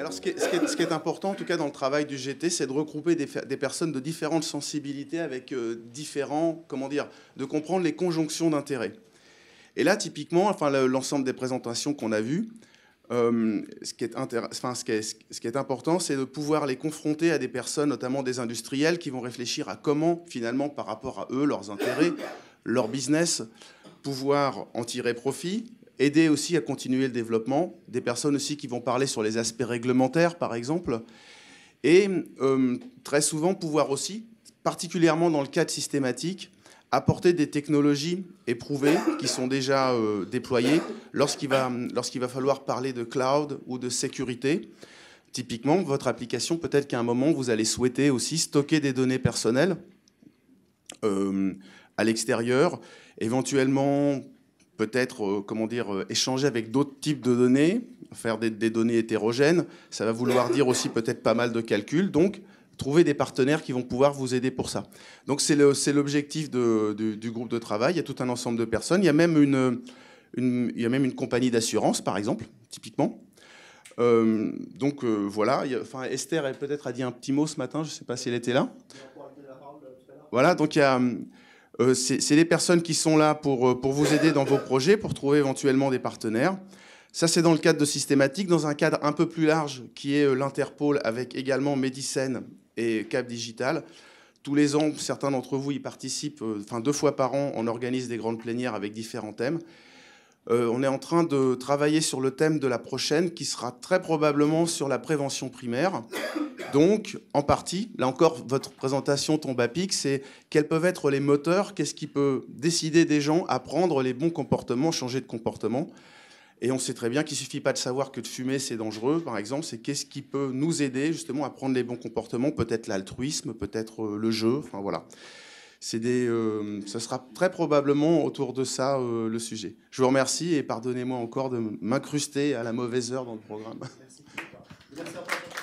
alors, ce qui, est, important, en tout cas, dans le travail du GT, c'est de regrouper des, personnes de différentes sensibilités avec euh, différents, comment dire, de comprendre les conjonctions d'intérêts. Et là, typiquement, enfin, l'ensemble des présentations qu'on a vues, euh, ce, qui est ce, qui est, ce qui est important, c'est de pouvoir les confronter à des personnes, notamment des industriels, qui vont réfléchir à comment, finalement, par rapport à eux, leurs intérêts, leur business, pouvoir en tirer profit, aider aussi à continuer le développement, des personnes aussi qui vont parler sur les aspects réglementaires, par exemple, et euh, très souvent pouvoir aussi, particulièrement dans le cadre systématique, apporter des technologies éprouvées qui sont déjà euh, déployées lorsqu'il va, va falloir parler de cloud ou de sécurité. Typiquement, votre application, peut-être qu'à un moment, vous allez souhaiter aussi stocker des données personnelles euh, à l'extérieur, éventuellement peut-être, euh, comment dire, euh, échanger avec d'autres types de données, faire des, données hétérogènes. Ça va vouloir dire aussi peut-être pas mal de calculs. Donc, trouver des partenaires qui vont pouvoir vous aider pour ça. Donc, c'est l'objectif du, groupe de travail. Il y a tout un ensemble de personnes. Il y a même une, il y a même une compagnie d'assurance, par exemple, typiquement. Euh, donc voilà, enfin, Esther elle peut-être a dit un petit mot ce matin, je ne sais pas si elle était là. Voilà, donc il y a, euh, c'est les personnes qui sont là euh, pour, vous aider dans vos projets, pour trouver éventuellement des partenaires. Ça, c'est dans le cadre de systématique, dans un cadre un peu plus large qui est euh, l'Interpol avec également Medicine et Cap Digital. Tous les ans, certains d'entre vous y participent, enfin deux fois par an, on organise des grandes plénières avec différents thèmes. on est en train de travailler sur le thème de la prochaine qui sera très probablement sur la prévention primaire. Donc, en partie, là encore, votre présentation tombe à pic, c'est quels peuvent être les moteurs, qu'est-ce qui peut décider des gens à prendre les bons comportements, changer de comportement. Et on sait très bien qu'il ne suffit pas de savoir que de fumer, c'est dangereux, par exemple, c'est qu'est-ce qui peut nous aider justement à prendre les bons comportements, peut-être l'altruisme, peut-être euh, le jeu, enfin voilà. Des, euh, ce sera très probablement autour de ça euh, le sujet. Je vous remercie et pardonnez-moi encore de m'incruster à la mauvaise heure dans le programme. Merci. Merci à